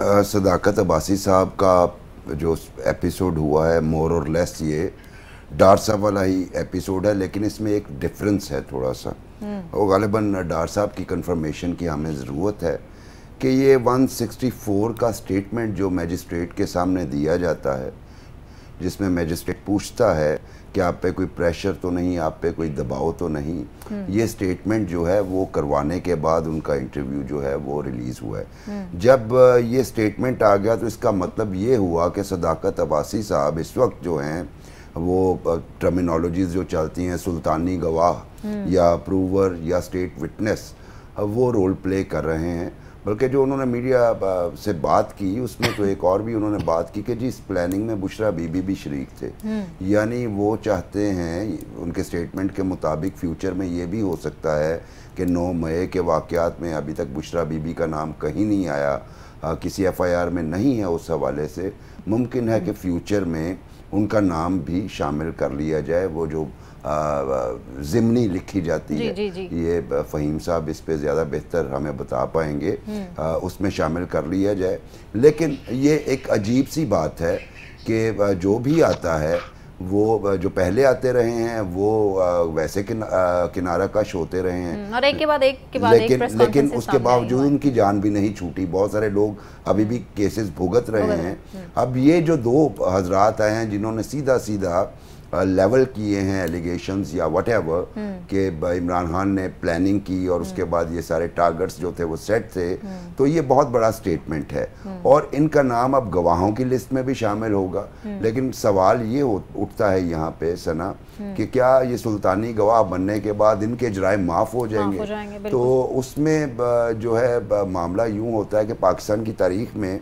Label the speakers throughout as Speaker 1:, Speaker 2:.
Speaker 1: सदाकत अबासी साहब का जो एपिसोड हुआ है मोर और लेस ये डार साहब वाला ही एपिसोड है लेकिन इसमें एक डिफरेंस है थोड़ा सा हम्म। और गालिबा डार साहब की कंफर्मेशन की हमें ज़रूरत है कि ये 164 का स्टेटमेंट जो मैजिस्ट्रेट के सामने दिया जाता है जिसमें मैजिस्ट्रेट पूछता है कि आप पे कोई प्रेशर तो नहीं आप पे कोई दबाव तो नहीं हम्म। ये स्टेटमेंट जो है वो करवाने के बाद उनका इंटरव्यू जो है वो रिलीज़ हुआ है हम्म। जब ये स्टेटमेंट आ गया तो इसका मतलब ये हुआ कि सदाकत अबासी साहब इस वक्त जो हैं वो टर्मिनोलॉजीज जो चलती हैं सुल्तानी गवाह हम्म। या अप्रूवर या स्टेट विटनेस वो रोल प्ले कर रहे हैं बल्कि जो उन्होंने मीडिया से बात की उसमें तो एक और भी उन्होंने बात की कि जी इस प्लानिंग में बुशरा बीबी भी शरीक थे हम्म। यानी वो चाहते हैं उनके स्टेटमेंट के मुताबिक फ्यूचर में ये भी हो सकता है कि नौ मई के वाक़ात में अभी तक बुशरा बीबी का नाम कहीं नहीं आया आ, किसी एफआईआर में नहीं है उस हवाले से मुमकिन है कि फ्यूचर में उनका नाम भी शामिल कर लिया जाए वो जो ज़िमनी लिखी जाती जी, है जी, जी. ये फ़हीम साहब इस पर ज़्यादा बेहतर हमें बता पाएंगे हम्म। आ, उसमें शामिल कर लिया जाए लेकिन ये एक अजीब सी बात है कि जो भी आता है वो जो पहले आते रहे हैं वो वैसे किन, किनारा कश होते रहे हैं हम्म, और एक के बाद एक के बाद लेकिन एक लेकिन उसके बावजूद उनकी जान भी नहीं छूटी बहुत सारे लोग अभी भी केसेस भुगत रहे हैं हम्म। अब ये जो दो हजरात आए हैं जिन्होंने सीधा सीधा लेवल किए हैं एलिगेशंस या वट हम्म। कि इमरान खान ने प्लानिंग की और उसके हम्म। बाद ये सारे टारगेट्स जो थे वो सेट थे हम्म। तो ये बहुत बड़ा स्टेटमेंट है और इनका नाम अब गवाहों की लिस्ट में भी शामिल होगा लेकिन सवाल ये उठता है यहाँ पे सना कि क्या ये सुल्तानी गवाह बनने के बाद इनके जराय माफ़ हो जाएंगे, हो जाएंगे तो उसमें जो है मामला यूँ होता है कि पाकिस्तान की तारीख में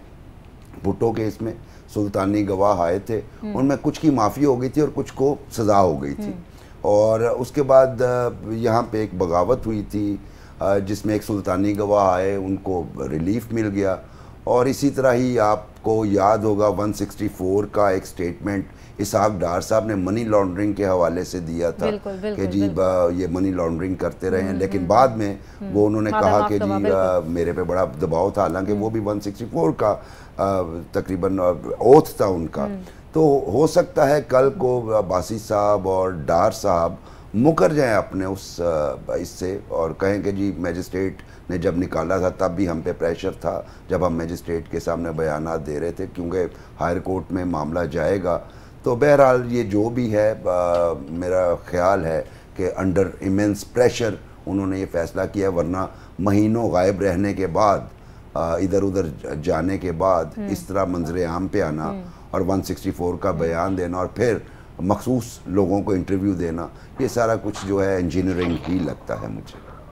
Speaker 1: भुट्टो केस में सुल्तानी गवाह आए थे उनमें कुछ की माफ़ी हो गई थी और कुछ को सज़ा हो गई थी और उसके बाद यहाँ पे एक बगावत हुई थी जिसमें एक सुल्तानी गवाह आए उनको रिलीफ मिल गया और इसी तरह ही आपको याद होगा 164 का एक स्टेटमेंट इसहाक डार साहब ने मनी लॉन्ड्रिंग के हवाले से दिया था कि जी ये मनी लॉन्ड्रिंग करते रहे हैं हम्म, लेकिन हम्म, बाद में हम्म, वो उन्होंने हाँ, कहा हाँ, कि हाँ, जी मेरे पे बड़ा दबाव था हालांकि वो भी 164 का तकरीबन ओथ था उनका तो हो सकता है कल को बासी साहब और डार साहब मुकर जाए अपने उस इससे और कहें कि जी मैजिस्ट्रेट ने जब निकाला था तब भी हम पे प्रेशर था जब हम मैजिस्ट्रेट के सामने बयान दे रहे थे क्योंकि हायर कोर्ट में मामला जाएगा तो बहरहाल ये जो भी है आ, मेरा ख्याल है कि अंडर इमेंस प्रेशर उन्होंने ये फ़ैसला किया वरना महीनों गायब रहने के बाद इधर उधर जाने के बाद हम्म। इस तरह मंजर आम पे आना हम्म। और 164 का बयान देना और फिर मखसूस लोगों को इंटरव्यू देना ये सारा कुछ जो है इंजीनियरिंग ही लगता है मुझे